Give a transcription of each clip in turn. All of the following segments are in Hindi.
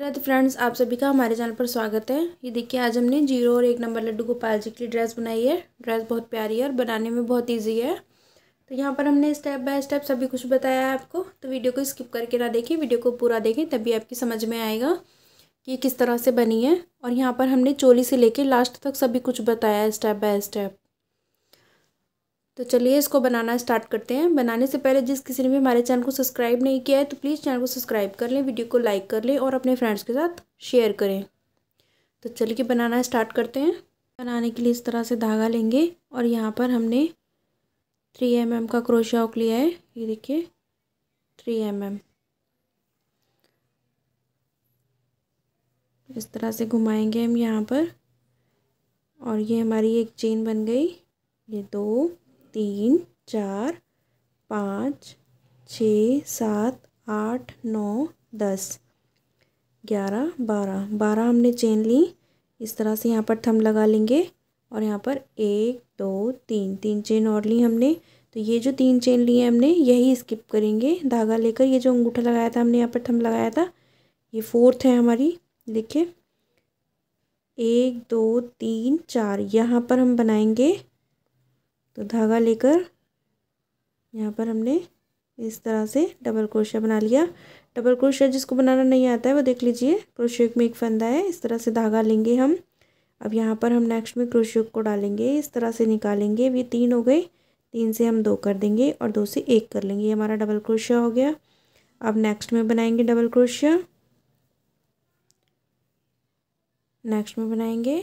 रद्द फ्रेंड्स आप सभी का हमारे चैनल पर स्वागत है ये देखिए आज हमने जीरो और एक नंबर लड्डू गोपाल जी की ड्रेस बनाई है ड्रेस बहुत प्यारी है और बनाने में बहुत इजी है तो यहाँ पर हमने स्टेप बाय स्टेप सभी कुछ बताया है आपको तो वीडियो को स्किप करके ना देखें वीडियो को पूरा देखें तभी आपकी समझ में आएगा कि किस तरह से बनी है और यहाँ पर हमने चोली से लेके लास्ट तक सभी कुछ बताया है स्टेप बाय स्टेप तो चलिए इसको बनाना स्टार्ट करते हैं बनाने से पहले जिस किसी ने भी हमारे चैनल को सब्सक्राइब नहीं किया है तो प्लीज़ चैनल को सब्सक्राइब कर लें वीडियो को लाइक कर लें और अपने फ्रेंड्स के साथ शेयर करें तो चलिए बनाना स्टार्ट करते हैं बनाने के लिए इस तरह से धागा लेंगे और यहाँ पर हमने थ्री एम mm का क्रोशिया ओक लिया है ये देखिए थ्री एम mm. इस तरह से घुमाएंगे हम यहाँ पर और ये हमारी एक चेन बन गई ये दो तीन चार पाँच छः सात आठ नौ दस ग्यारह बारह बारह हमने चेन ली इस तरह से यहाँ पर थम लगा लेंगे और यहाँ पर एक दो तीन तीन चेन और ली हमने तो ये जो तीन चेन ली है हमने यही स्किप करेंगे धागा लेकर ये जो अंगूठा लगाया था हमने यहाँ पर थम लगाया था ये फोर्थ है हमारी देखिए एक दो तीन चार यहाँ पर हम बनाएंगे तो धागा लेकर यहाँ पर हमने इस तरह से डबल क्रोशिया बना लिया डबल क्रोशिया जिसको बनाना नहीं आता है वो देख लीजिए क्रोशियो में एक फंदा है इस तरह से धागा लेंगे हम अब यहाँ पर हम नेक्स्ट में क्रोशियो को डालेंगे इस तरह से निकालेंगे अब ये तीन हो गए तीन से हम दो कर देंगे और दो से एक कर लेंगे ये हमारा डबल क्रोशिया हो गया अब नेक्स्ट में बनाएंगे डबल क्रोशिया नेक्स्ट में बनाएंगे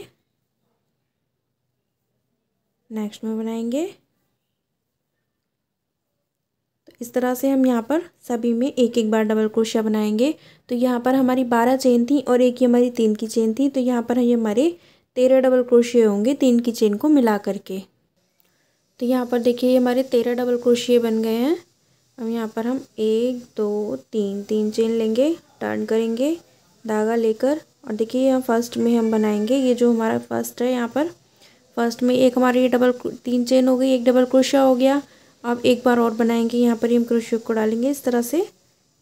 नेक्स्ट में बनाएंगे तो इस तरह से हम यहाँ पर सभी में एक एक बार डबल क्रोशिया बनाएंगे तो यहाँ पर हमारी बारह चेन थी और एक ही हमारी तीन की चेन थी तो यहाँ पर ये हमारे तेरह डबल क्रोशिया होंगे तीन की चेन को मिला करके तो यहाँ पर देखिए हमारे तेरह डबल क्रोशिए बन गए हैं अब यहाँ पर हम एक दो तीन तीन चेन लेंगे टर्न करेंगे धागा लेकर और देखिए यहाँ फर्स्ट में हम बनाएंगे ये जो हमारा फर्स्ट है यहाँ पर फर्स्ट में एक हमारी ये डबल तीन चेन हो गई एक डबल क्रोशिया हो गया अब एक बार और बनाएंगे यहाँ पर ही हम क्रोशियो को डालेंगे इस तरह से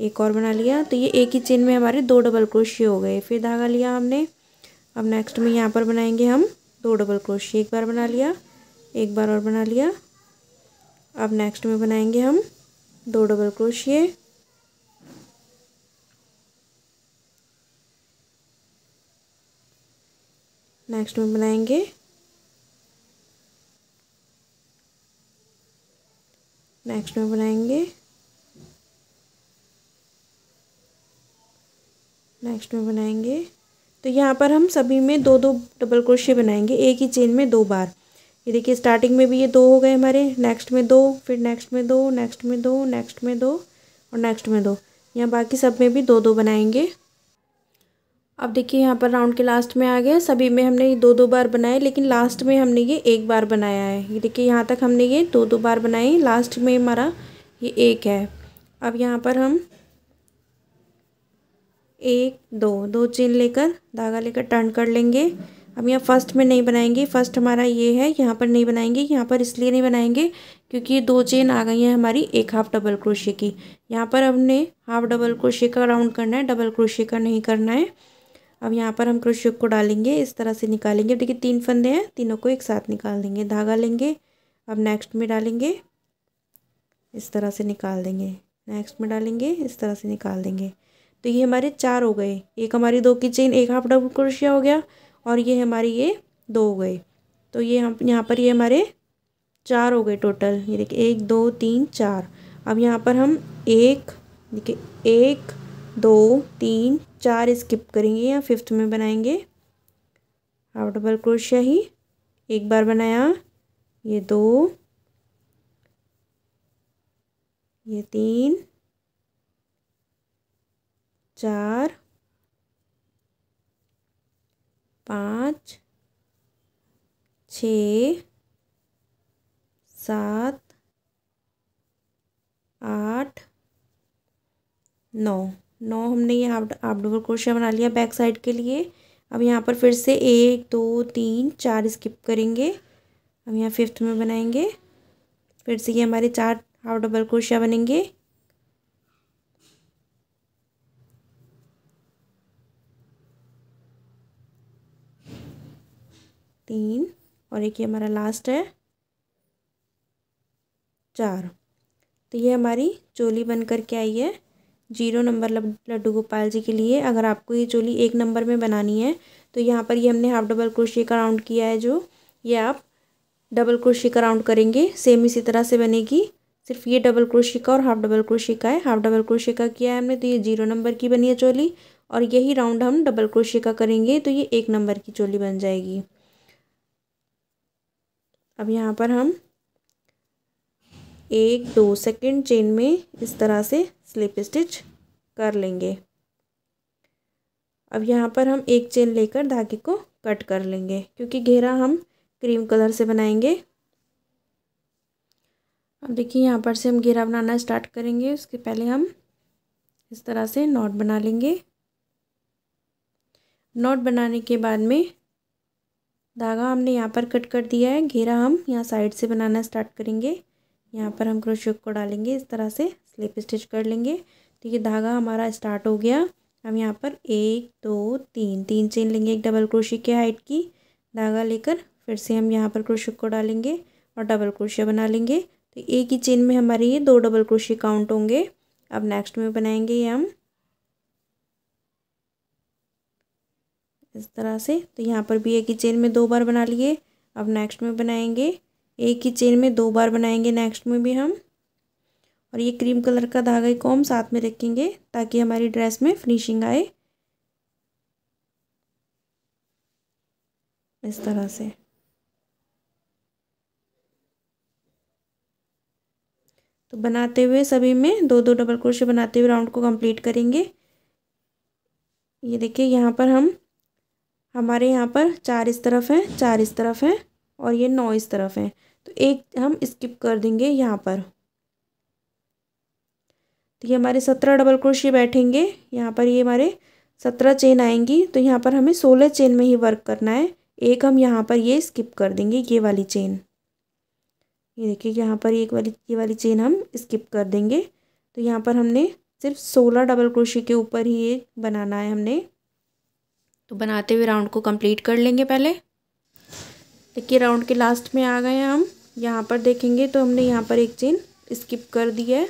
एक और बना लिया तो ये एक ही चेन में हमारे दो डबल क्रोशिए हो गए फिर धागा लिया हमने अब नेक्स्ट में यहाँ पर बनाएंगे हम दो डबल क्रोशिया एक बार बना लिया एक बार और बना लिया अब नेक्स्ट में बनाएंगे हम दो डबल क्रोशिए नेक्स्ट में बनाएंगे नेक्स्ट में बनाएंगे नेक्स्ट में बनाएंगे तो यहाँ पर हम सभी में दो दो डबल क्रोशे बनाएंगे एक ही चेन में दो बार ये देखिए स्टार्टिंग में भी ये दो हो गए हमारे नेक्स्ट में दो फिर नेक्स्ट में दो नेक्स्ट में दो नेक्स्ट में दो और नेक्स्ट में दो यहाँ बाकी सब में भी दो दो बनाएंगे अब देखिए यहाँ पर राउंड के लास्ट में आ गया सभी में हमने ये दो दो बार बनाए लेकिन लास्ट में हमने ये एक बार बनाया है ये देखिए यहाँ तक हमने ये दो दो बार बनाए लास्ट में हमारा ये एक है अब यहाँ पर हम एक दो दो चेन लेकर धागा लेकर टर्न कर लेंगे अब यहाँ फर्स्ट में नहीं बनाएंगे फर्स्ट हमारा ये है यहाँ पर नहीं बनाएंगे यहाँ पर इसलिए नहीं बनाएंगे क्योंकि ये दो चेन आ गई है हमारी एक हाफ डबल क्रोशे की यहाँ पर हमने हाफ डबल क्रोशे का राउंड करना है डबल क्रोशे का नहीं करना है अब यहाँ पर हम क्रोशियो को डालेंगे इस तरह से निकालेंगे देखिए तीन फंदे हैं तीनों को एक साथ निकाल देंगे धागा लेंगे अब नेक्स्ट में डालेंगे इस तरह से निकाल देंगे नेक्स्ट में डालेंगे इस तरह से निकाल देंगे तो ये हमारे चार हो गए एक हमारी दो की चेन एक हाफ डबल क्रोशिया हो गया और ये हमारी ये दो हो गए तो ये हम यहाँ पर ये हमारे चार हो गए टोटल ये देखिए एक दो तीन चार अब यहाँ पर हम एक देखिए एक दो तीन चार स्किप करेंगे या फिफ्थ में बनाएंगे हाफ डबल क्रोशिया ही एक बार बनाया ये दो ये तीन चार पाँच छ सात आठ नौ नौ हमने ये हाफ हाफ डबल क्रोशिया बना लिया बैक साइड के लिए अब यहाँ पर फिर से एक दो तीन चार स्किप करेंगे अब यहाँ फिफ्थ में बनाएंगे फिर से ये हमारे चार हाफ डबल क्रोशिया बनेंगे तीन और एक ये हमारा लास्ट है चार तो ये हमारी चोली बन कर के आई है जीरो नंबर लड्डू गोपाल जी के लिए अगर आपको ये चोली एक नंबर में बनानी है तो यहाँ पर ये हमने हाफ डबल क्रोशिया का राउंड किया है जो ये आप डबल क्रोशिया का राउंड करेंगे सेम इसी तरह से बनेगी सिर्फ ये डबल क्रोशिया का और हाफ डबल क्रोशिया का है हाफ डबल क्रोशिया का किया है हमने तो ये जीरो नंबर की बनी है चोली और यही राउंड हम डबल क्रोशिया का करेंगे तो ये एक नंबर की चोली बन जाएगी अब यहाँ पर हम एक दो सेकंड चेन में इस तरह से स्लिप स्टिच कर लेंगे अब यहाँ पर हम एक चेन लेकर धागे को कट कर लेंगे क्योंकि घेरा हम क्रीम कलर से बनाएंगे अब देखिए यहाँ पर से हम घेरा बनाना स्टार्ट करेंगे उसके पहले हम इस तरह से नॉट बना लेंगे नॉट बनाने के बाद में धागा हमने यहाँ पर कट कर दिया है घेरा हम यहाँ साइड से बनाना स्टार्ट करेंगे यहाँ पर हम क्रोशियो को डालेंगे इस तरह से स्लिप स्टिच कर लेंगे तो ये धागा हमारा स्टार्ट हो गया हम यहाँ पर एक दो तीन तीन चेन लेंगे एक डबल क्रोशी की हाइट की धागा लेकर फिर से हम यहाँ पर क्रोशी को डालेंगे और डबल क्रोशिया बना लेंगे तो एक ही चेन में हमारे ये दो डबल क्रोशिया काउंट होंगे अब नेक्स्ट में बनाएंगे ये हम इस तरह से तो यहाँ पर भी एक ही चेन में दो बार बना लिए अब नेक्स्ट में बनाएंगे एक ही चेन में दो बार बनाएंगे नेक्स्ट में भी हम और ये क्रीम कलर का धागा को हम साथ में रखेंगे ताकि हमारी ड्रेस में फिनिशिंग आए इस तरह से तो बनाते हुए सभी में दो दो डबल क्रोशे बनाते हुए राउंड को कंप्लीट करेंगे ये देखिए यहाँ पर हम हमारे यहाँ पर चार इस तरफ हैं चार इस तरफ है और ये नौ इस तरफ है तो एक हम स्किप कर देंगे यहाँ पर तो ये हमारे सत्रह डबल क्रोशिया बैठेंगे यहाँ पर ये हमारे सत्रह चेन आएंगी तो यहाँ पर हमें सोलह चेन में ही वर्क करना है एक हम यहाँ पर ये स्किप कर देंगे ये वाली चेन ये देखिए यहाँ पर एक वाली ये वाली चेन हम स्किप कर देंगे तो यहाँ पर हमने सिर्फ सोलह डबल क्रोशी के ऊपर ही ये बनाना है हमने तो बनाते हुए राउंड को कंप्लीट कर लेंगे पहले देखिए राउंड के लास्ट में आ गए हम यहाँ पर देखेंगे तो हमने यहाँ पर एक चेन स्किप कर दी है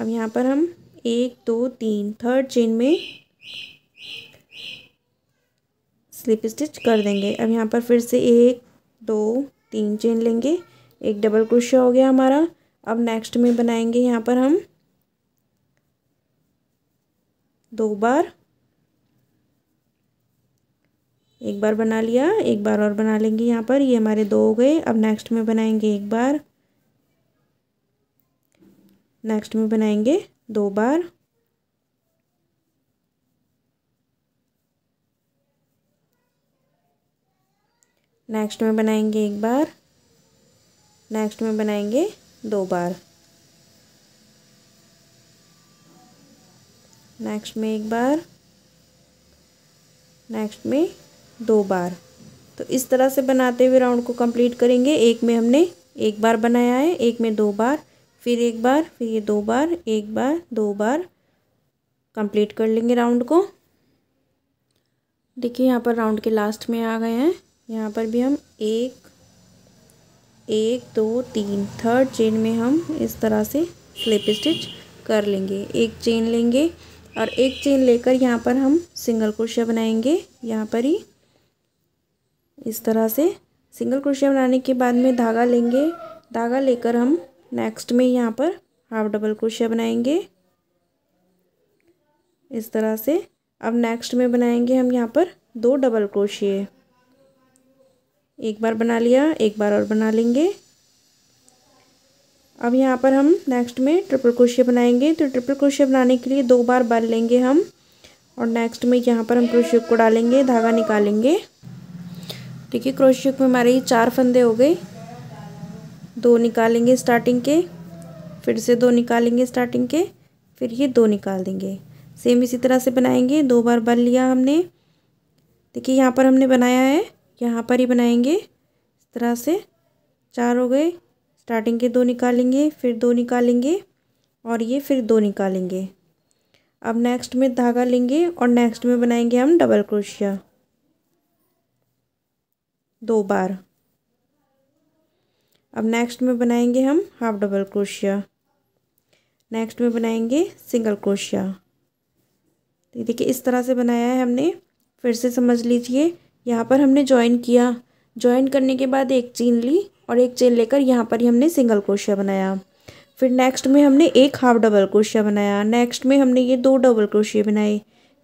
अब यहाँ पर हम एक दो तीन थर्ड चेन में स्लिप स्टिच कर देंगे अब यहाँ पर फिर से एक दो तीन चेन लेंगे एक डबल क्रोशिया हो गया हमारा अब नेक्स्ट में बनाएंगे यहाँ पर हम दो बार एक बार बना लिया एक बार और बना लेंगे यहाँ पर ये हमारे दो हो गए अब नेक्स्ट में बनाएंगे एक बार नेक्स्ट में बनाएंगे दो बार नेक्स्ट में बनाएंगे एक बार नेक्स्ट में बनाएंगे दो बार नेक्स्ट में एक बार नेक्स्ट में दो बार तो इस तरह से बनाते हुए राउंड को कंप्लीट करेंगे एक में हमने एक बार बनाया है एक में दो बार फिर एक बार फिर ये दो बार एक बार दो बार कंप्लीट कर लेंगे राउंड को देखिए यहाँ पर राउंड के लास्ट में आ गए हैं यहाँ पर भी हम एक एक दो तीन थर्ड चेन में हम इस तरह से स्लिप स्टिच कर लेंगे एक चेन लेंगे और एक चेन लेकर यहाँ पर हम सिंगल क्रोशिया बनाएंगे यहाँ पर ही इस तरह से सिंगल क्रोशिया बनाने के बाद में धागा लेंगे धागा लेकर हम नेक्स्ट में यहाँ पर हाफ डबल क्रोशिया बनाएंगे इस तरह से अब नेक्स्ट में बनाएंगे हम यहाँ पर दो डबल क्रोशिए एक बार बना लिया एक बार और बना लेंगे अब यहाँ पर हम नेक्स्ट में ट्रिपल क्रोशिया बनाएंगे तो ट्रिपल क्रोशिया बनाने के लिए दो बार बन लेंगे हम और नेक्स्ट में यहाँ पर हम क्रोशिय को डालेंगे धागा निकालेंगे देखिए क्रोशिय में हमारे ये चार फंदे हो गए दो निकालेंगे स्टार्टिंग के फिर से दो निकालेंगे स्टार्टिंग के फिर ये दो निकाल देंगे सेम इसी तरह से बनाएंगे दो बार बल लिया हमने देखिए यहाँ पर हमने बनाया है यहाँ पर ही बनाएंगे इस तरह से चार हो गए स्टार्टिंग के दो निकालेंगे फिर दो निकालेंगे और ये फिर दो निकालेंगे अब नेक्स्ट में धागा लेंगे और नेक्स्ट में बनाएंगे हम डबल क्रोशिया दो बार अब नेक्स्ट में बनाएंगे हम हाफ डबल क्रोशिया नेक्स्ट में बनाएंगे सिंगल क्रोशिया तो देखिए इस तरह से बनाया है हमने फिर से समझ लीजिए यहाँ पर हमने ज्वाइन किया ज्वाइन करने के बाद एक चेन ली और एक चेन लेकर यहाँ पर ही हमने सिंगल क्रोशिया बनाया फिर नेक्स्ट में हमने एक हाफ डबल क्रोशिया बनाया नेक्स्ट में हमने ये दो डबल क्रोशिया बनाए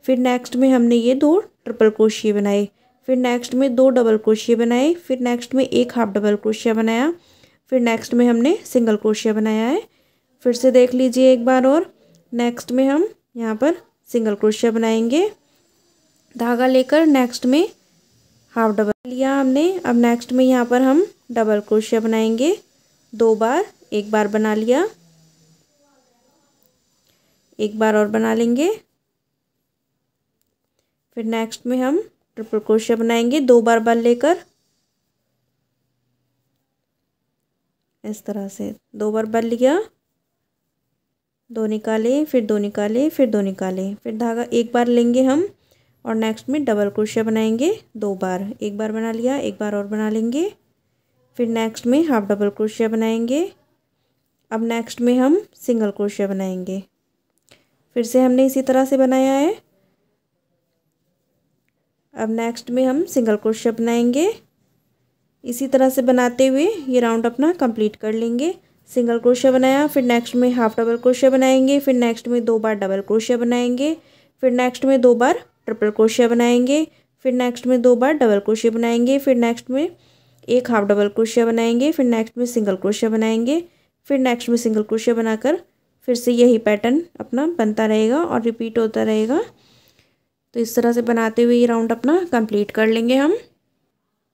फिर नेक्स्ट में हमने ये दो ट्रिपल क्रोशिया बनाए फिर नेक्स्ट में दो डबल क्रोशिया बनाए फिर नेक्स्ट में एक हाफ डबल क्रोशिया बनाया फिर नेक्स्ट में हमने सिंगल क्रोशिया बनाया है फिर से देख लीजिए एक बार और नेक्स्ट में हम यहाँ पर सिंगल क्रोशिया बनाएंगे धागा लेकर नेक्स्ट में हाफ डबल लिया हमने अब नेक्स्ट में यहाँ पर हम डबल क्रोशिया बनाएंगे दो बार एक बार बना लिया एक बार और बना लेंगे फिर नेक्स्ट में हम ट्रिपल क्रोशिया बनाएंगे दो बार बल लेकर इस तरह से दो बार बल लिया दो निकाले फिर दो निकाले फिर दो निकाले फिर धागा एक बार लेंगे हम और नेक्स्ट में डबल क्रोशिया बनाएंगे दो बार एक बार बना लिया एक बार और बना लेंगे फिर नेक्स्ट में हाफ डबल क्रोशिया बनाएंगे अब नेक्स्ट में हम सिंगल क्रोशिया बनाएंगे फिर से हमने इसी तरह से बनाया है अब नेक्स्ट में हम सिंगल क्रोशिया बनाएंगे इसी तरह से बनाते हुए ये राउंड अपना कंप्लीट कर लेंगे सिंगल क्रोशिया बनाया फिर नेक्स्ट में हाफ डबल क्रोशिया बनाएंगे फिर नेक्स्ट में दो बार डबल क्रोशिया बनाएंगे फिर नेक्स्ट में दो बार ट्रिपल क्रोशिया बनाएंगे फिर नेक्स्ट में दो बार डबल क्रोशिया बनाएंगे फिर नेक्स्ट में एक हाफ डबल क्रोशिया बनाएंगे फिर नेक्स्ट में सिंगल क्रोशिया बनाएंगे फिर नेक्स्ट में सिंगल क्रोशिया बनाकर फिर से यही पैटर्न अपना बनता रहेगा और रिपीट होता रहेगा तो इस तरह से बनाते हुए ये राउंड अपना कंप्लीट कर लेंगे हम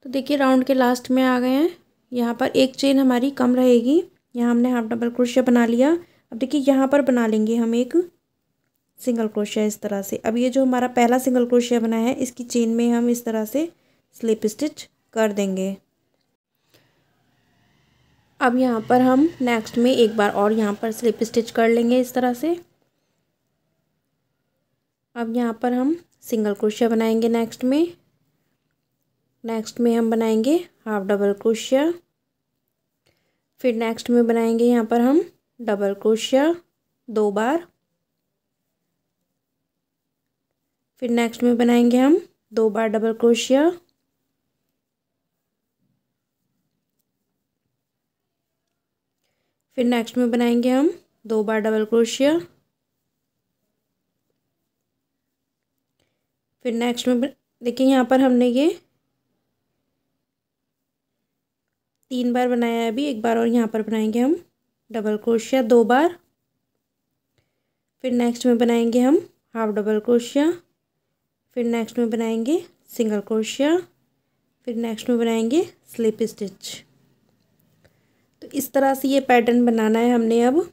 तो देखिए राउंड के लास्ट में आ गए हैं यहाँ पर एक चेन हमारी कम रहेगी यहाँ हमने हाफ डबल क्रोशिया बना लिया अब देखिए यहाँ पर बना लेंगे हम एक सिंगल क्रोशिया इस तरह से अब ये जो हमारा पहला सिंगल क्रोशिया बना है इसकी चेन में हम इस तरह से स्लिप स्टिच कर देंगे अब यहाँ पर हम नेक्स्ट में एक बार और यहाँ पर स्लिप स्टिच कर लेंगे इस तरह से अब यहाँ पर हम सिंगल क्रोशिया बनाएंगे नेक्स्ट में नेक्स्ट में हम बनाएंगे हाफ डबल क्रोशिया फिर नेक्स्ट में बनाएंगे यहाँ पर हम डबल क्रोशिया दो बार फिर नेक्स्ट में बनाएंगे हम दो बार डबल क्रोशिया फिर नेक्स्ट में बनाएंगे हम दो बार डबल क्रोशिया फिर नेक्स्ट में देखिए यहाँ पर हमने ये तीन बार बनाया है अभी एक बार और यहाँ पर बनाएंगे हम डबल क्रोशिया दो बार फिर नेक्स्ट में बनाएंगे हम हाफ डबल क्रोशिया फिर नेक्स्ट में बनाएंगे सिंगल क्रोशिया फिर नेक्स्ट में बनाएंगे स्लिप स्टिच तो इस तरह से ये पैटर्न बनाना है हमने अब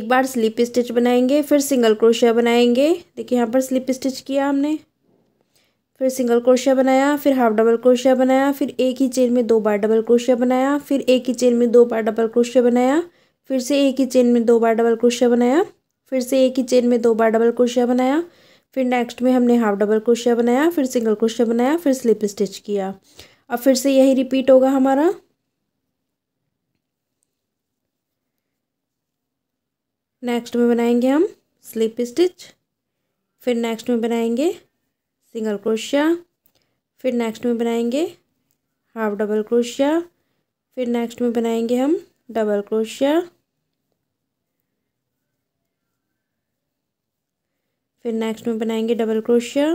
एक बार स्लिप स्टिच बनाएंगे फिर सिंगल क्रोशिया बनाएंगे देखिए यहाँ पर स्लिप स्टिच किया हमने फिर सिंगल क्रोशिया बनाया फिर हाफ डबल क्रोशिया बनाया फिर एक ही चेन में दो बार डबल क्रोशिया बनाया फिर एक ही चेन में दो बार डबल क्रोशिया बनाया फिर से एक ही चेन में दो बार डबल क्रोशिया बनाया फिर से एक ही चेन में दो बार डबल क्रोशिया बनाया फिर नेक्स्ट में हमने हाफ डबल क्रोशिया बनाया फिर सिंगल क्रोशिया बनाया फिर स्लिप स्टिच किया अब फिर से यही रिपीट होगा हमारा नेक्स्ट में बनाएंगे हम स्लिप स्टिच फिर नेक्स्ट में बनाएंगे सिंगल क्रोशिया फिर नेक्स्ट में बनाएंगे हाफ डबल क्रोशिया फिर नेक्स्ट में बनाएंगे हम डबल क्रोशिया फिर नेक्स्ट में बनाएंगे डबल क्रोशिया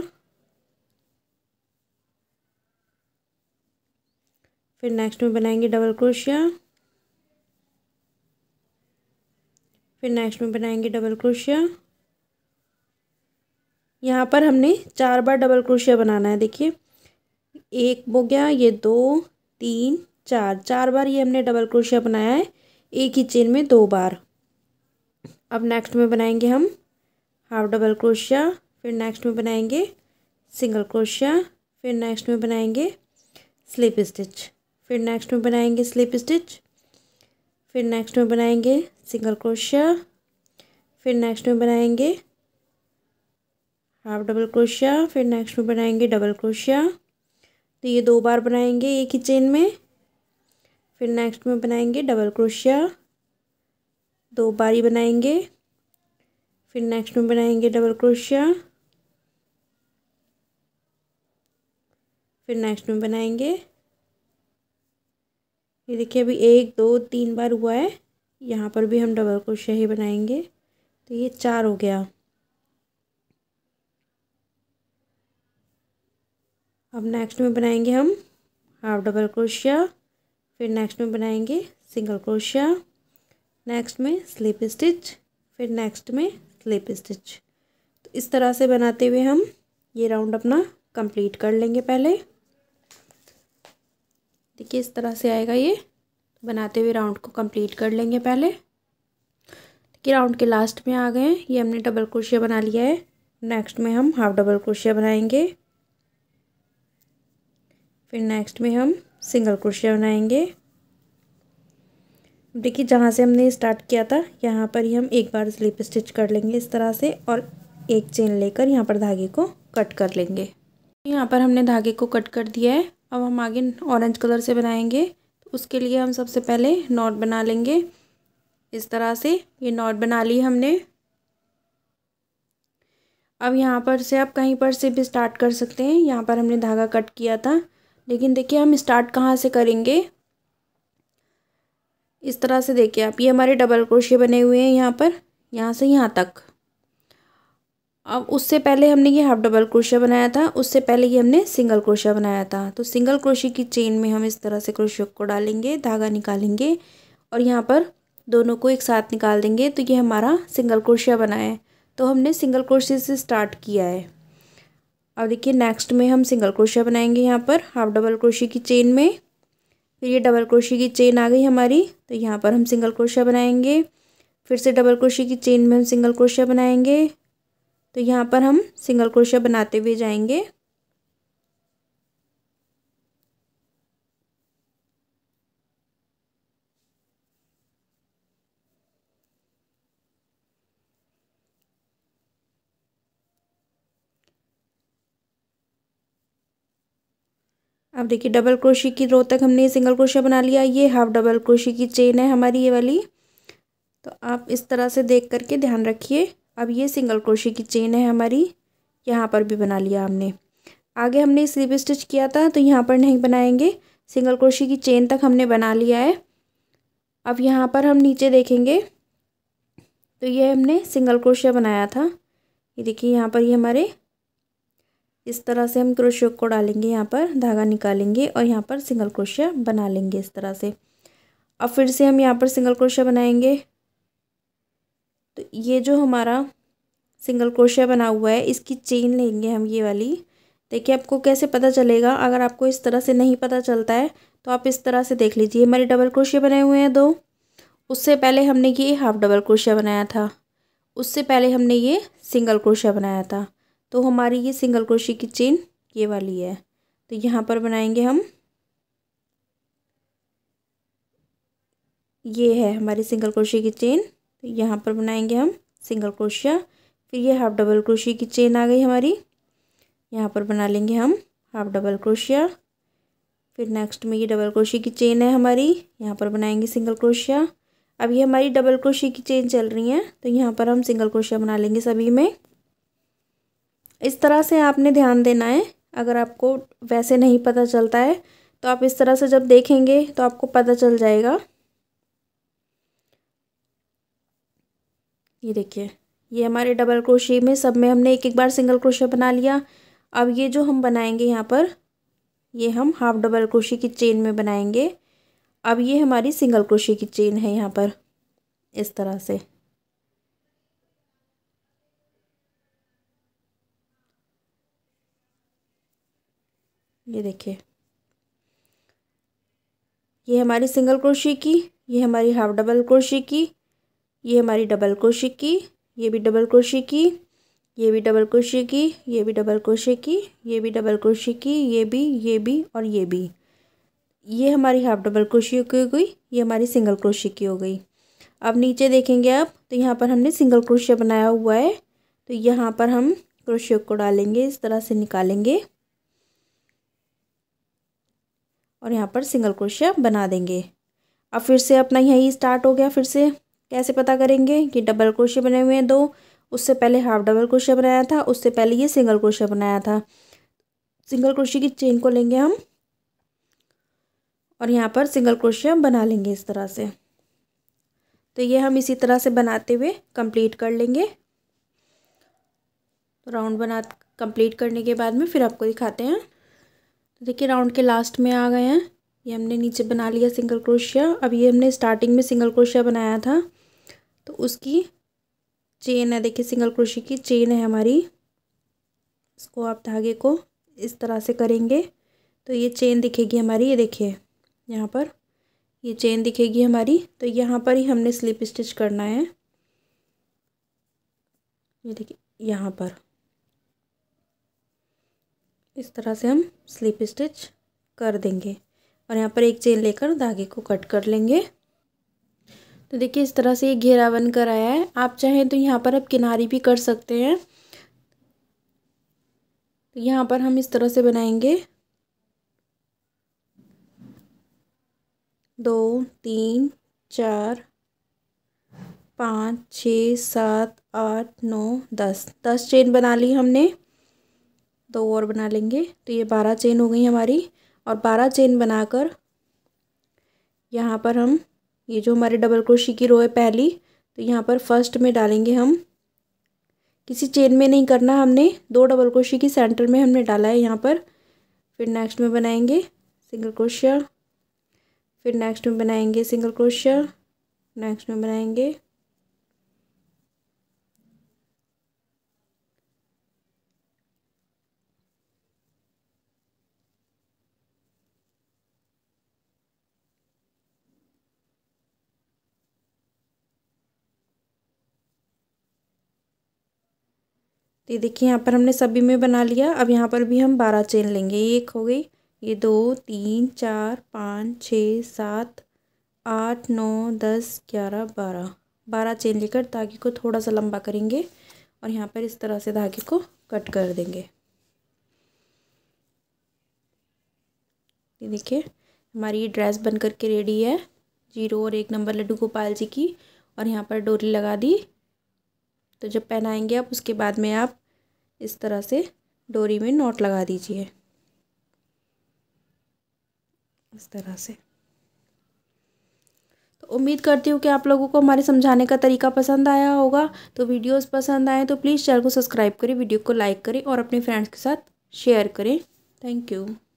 फिर नेक्स्ट में बनाएंगे डबल क्रोशिया फिर नेक्स्ट में बनाएंगे डबल क्रोशिया यहाँ पर हमने चार बार डबल क्रोशिया बनाना है देखिए एक हो गया ये दो तीन चार चार बार ये हमने डबल क्रोशिया बनाया है एक ही चेन में दो बार अब नेक्स्ट में बनाएंगे हम हाफ डबल क्रोशिया फिर नेक्स्ट में बनाएंगे सिंगल क्रोशिया फिर नेक्स्ट में बनाएंगे स्लिप स्टिच फिर नेक्स्ट में बनाएंगे स्लिप स्टिच फिर नेक्स्ट में बनाएंगे सिंगल क्रोशिया फिर नेक्स्ट में बनाएंगे हाफ डबल क्रोशिया फिर नेक्स्ट में बनाएंगे डबल क्रोशिया तो ये दो बार बनाएंगे एक ही चेन में फिर नेक्स्ट में बनाएंगे डबल क्रोशिया दो बार ही बनाएंगे फिर नेक्स्ट में बनाएंगे डबल क्रोशिया फिर नेक्स्ट में बनाएंगे ये देखिए अभी एक दो तीन बार हुआ है यहाँ पर भी हम डबल क्रोशिया ही बनाएंगे तो ये चार हो गया अब नेक्स्ट में बनाएंगे हम हाफ डबल क्रोशिया फिर नेक्स्ट में बनाएंगे सिंगल क्रोशिया नेक्स्ट में स्लिप स्टिच फिर नेक्स्ट में स्लिप स्टिच तो इस तरह से बनाते हुए हम ये राउंड अपना कंप्लीट कर लेंगे पहले देखिए इस तरह से आएगा ये बनाते हुए राउंड को कंप्लीट कर लेंगे पहले देखिए राउंड के लास्ट में आ गए हैं ये हमने डबल क्रोशिया बना लिया है नेक्स्ट में हम हाफ डबल क्रोशिया बनाएंगे फिर नेक्स्ट में हम सिंगल क्रोशिया बनाएंगे देखिए जहाँ से हमने स्टार्ट किया था यहाँ पर ही हम एक बार स्लिप स्टिच कर लेंगे इस तरह से और एक चेन लेकर यहाँ पर धागे को कट कर लेंगे यहाँ पर हमने धागे को कट कर दिया है अब हम आगे ऑरेंज कलर से बनाएंगे तो उसके लिए हम सबसे पहले नॉट बना लेंगे इस तरह से ये नॉट बना ली हमने अब यहाँ पर से आप कहीं पर से भी स्टार्ट कर सकते हैं यहाँ पर हमने धागा कट किया था लेकिन देखिए हम स्टार्ट कहाँ से करेंगे इस तरह से देखिए आप ये हमारे डबल क्रोशिया बने हुए हैं यहाँ पर यहाँ से यहाँ तक अब उससे पहले हमने ये हाफ डबल क्रोशिया बनाया था उससे पहले ये हमने सिंगल क्रोशिया बनाया था तो सिंगल क्रोशिया की चेन में हम इस तरह से क्रोशिया को डालेंगे धागा निकालेंगे और यहाँ पर दोनों को एक साथ निकाल देंगे तो ये हमारा सिंगल क्रोशिया बना है तो हमने सिंगल क्रोशिया से स्टार्ट किया है अब देखिए नेक्स्ट में हम सिंगल क्रोशिया बनाएंगे यहाँ पर हाफ डबल क्रोशी की चेन में फिर ये डबल क्रोशी की चेन आ गई हमारी तो यहाँ पर हम सिंगल क्रोशिया बनाएंगे फिर से डबल क्रोशी की चेन में हम सिंगल क्रोशिया बनाएंगे तो यहाँ पर हम सिंगल क्रोशिया बनाते हुए जाएंगे अब देखिए डबल क्रोशी की रो तक हमने सिंगल क्रोशिया बना लिया ये हाफ डबल क्रोशी की चेन है हमारी ये वाली तो आप इस तरह से देख करके ध्यान रखिए अब ये सिंगल क्रोशी की चेन है हमारी यहाँ पर भी बना लिया हमने आगे हमने स्लिप स्टिच किया था तो यहाँ पर नहीं बनाएंगे सिंगल क्रोशी की चेन तक हमने बना लिया है अब यहाँ पर हम नीचे देखेंगे तो ये हमने सिंगल क्रोशिया बनाया था ये देखिए यहाँ पर ये हमारे इस तरह से हम क्रोशियो को डालेंगे यहाँ पर धागा निकालेंगे और यहाँ पर सिंगल क्रोशिया बना लेंगे इस तरह से अब फिर से हम यहाँ पर सिंगल क्रोशिया बनाएंगे तो ये जो हमारा सिंगल क्रोशिया बना हुआ है इसकी चेन लेंगे हम ये वाली देखिए आपको कैसे पता चलेगा अगर आपको इस तरह से नहीं पता चलता है तो आप इस तरह से देख लीजिए हमारे डबल क्रोशिया बने हुए हैं दो उससे पहले हमने ये हाफ डबल क्रोशिया बनाया था उससे पहले हमने ये सिंगल क्रोशिया बनाया था तो हमारी ये सिंगल क्रोशी की चेन ये वाली है तो यहाँ पर बनाएंगे हम ये है हमारी सिंगल क्रोशी की चेन तो यहाँ पर बनाएंगे हम सिंगल क्रोशिया फिर ये हाफ डबल क्रोशी की चेन आ गई हमारी यहाँ पर बना लेंगे हम हाफ डबल क्रोशिया फिर नेक्स्ट में ये डबल क्रोशी की चेन है हमारी यहाँ पर बनाएंगे सिंगल क्रोशिया अब ये हमारी डबल क्रोशी की चेन चल रही है तो यहाँ पर हम सिंगल क्रोशिया बना लेंगे सभी में इस तरह से आपने ध्यान देना है अगर आपको वैसे नहीं पता चलता है तो आप इस तरह से जब देखेंगे तो आपको पता चल जाएगा ये देखिए ये हमारे डबल क्रोशे में सब में हमने एक एक बार सिंगल क्रोशे बना लिया अब ये जो हम बनाएंगे यहाँ पर ये हम हाफ डबल क्रोशे की चेन में बनाएंगे अब ये हमारी सिंगल क्रोशे की चेन है यहाँ पर इस तरह से ये देखिए ये हमारी सिंगल क्रोशी की ये हमारी हाफ डबल क्रोशी की ये हमारी डबल क्रोशी की ये भी डबल क्रोशी की ये भी डबल क्रोशी की ये भी डबल क्रोशी की ये भी डबल क्रोशी की ये भी ये भी और ये भी ये हमारी हाफ डबल क्रोशी की हो गई ये हमारी सिंगल क्रोशी की हो गई अब नीचे देखेंगे आप तो यहाँ पर हमने सिंगल क्रोशिया बनाया हुआ है तो यहाँ पर हम क्रोशियो को डालेंगे इस तरह से निकालेंगे और यहाँ पर सिंगल क्रोशिया बना देंगे अब फिर से अपना यही स्टार्ट हो गया फिर से कैसे पता करेंगे कि डबल क्रोशिया बने हुए हैं दो उससे पहले हाफ डबल क्रोशिया बनाया था उससे पहले ये सिंगल क्रोशिया बनाया था सिंगल क्रोशिया की चेन को लेंगे हम और यहाँ पर सिंगल क्रोशिया बना लेंगे इस तरह से तो ये हम इसी तरह से बनाते हुए कंप्लीट कर लेंगे राउंड बना कंप्लीट करने के बाद में फिर आपको दिखाते हैं देखिए राउंड के लास्ट में आ गए हैं ये हमने नीचे बना लिया सिंगल क्रोशिया अब ये हमने स्टार्टिंग में सिंगल क्रोशिया बनाया था तो उसकी चेन है देखिए सिंगल क्रोशिया की चेन है हमारी इसको आप धागे को इस तरह से करेंगे तो ये चेन दिखेगी हमारी ये देखिए यहाँ पर ये चेन दिखेगी हमारी तो यहाँ पर ही हमने स्लिप स्टिच करना है ये देखिए यहाँ पर इस तरह से हम स्लीप स्टिच कर देंगे और यहाँ पर एक चेन लेकर धागे को कट कर लेंगे तो देखिए इस तरह से ये घेरा बन कर आया है आप चाहें तो यहाँ पर आप किनारी भी कर सकते हैं तो यहाँ पर हम इस तरह से बनाएंगे दो तीन चार पाँच छ सात आठ नौ दस दस चेन बना ली हमने दो और बना लेंगे तो ये बारह चेन हो गई हमारी और बारह चेन बनाकर यहाँ पर हम ये जो हमारे डबल क्रोशी की रो है पहली तो यहाँ पर फर्स्ट में डालेंगे हम किसी चेन में नहीं करना हमने दो डबल क्रोशी की सेंटर में हमने डाला है यहाँ पर फिर नेक्स्ट में बनाएंगे सिंगल क्रोशिया फिर नेक्स्ट में बनाएंगे सिंगल क्रोशिया नेक्स्ट में बनाएंगे ये देखिए यहाँ पर हमने सभी में बना लिया अब यहाँ पर भी हम बारह चेन लेंगे ये एक हो गई ये दो तीन चार पाँच छः सात आठ नौ दस ग्यारह बारह बारह चेन लेकर धागे को थोड़ा सा लंबा करेंगे और यहाँ पर इस तरह से धागे को कट कर देंगे ये देखिए हमारी ये ड्रेस बन कर के रेडी है जीरो और एक नंबर लड्डू गोपाल जी की और यहाँ पर डोरी लगा दी तो जब पहनाएंगे आप उसके बाद में आप इस तरह से डोरी में नोट लगा दीजिए इस तरह से तो उम्मीद करती हूँ कि आप लोगों को हमारे समझाने का तरीका पसंद आया होगा तो वीडियोस पसंद आए तो प्लीज़ चैनल को सब्सक्राइब करें वीडियो को लाइक करें और अपने फ्रेंड्स के साथ शेयर करें थैंक यू